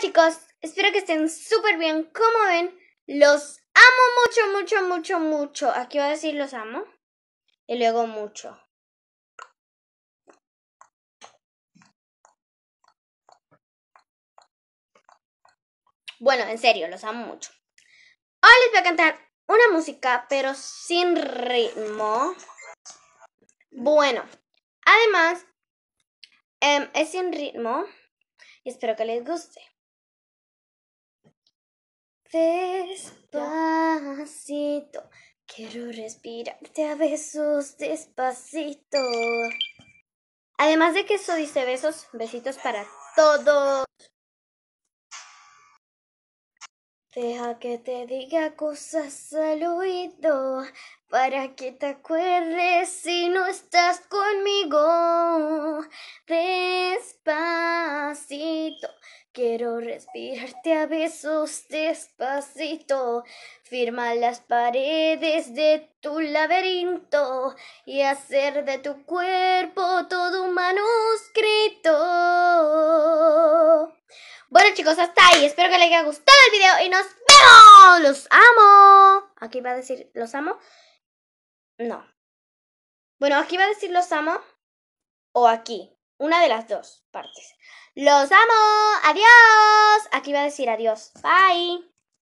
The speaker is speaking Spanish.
chicos, espero que estén súper bien. Como ven, los amo mucho, mucho, mucho, mucho. Aquí voy a decir los amo. Y luego mucho. Bueno, en serio, los amo mucho. Hoy les voy a cantar una música, pero sin ritmo. Bueno, además, em, es sin ritmo. Y espero que les guste. Despacito, quiero respirarte a besos despacito. Además de que eso dice besos, besitos para todos. Deja que te diga cosas al oído para que te acuerdes si no estás conmigo. Despacito. Quiero respirarte a besos despacito. Firma las paredes de tu laberinto y hacer de tu cuerpo todo un manuscrito. Bueno chicos, hasta ahí. Espero que les haya gustado el video y nos vemos. Los amo. Aquí va a decir, ¿los amo? No. Bueno, aquí va a decir los amo o aquí. Una de las dos partes. ¡Los amo! ¡Adiós! Aquí va a decir adiós. Bye.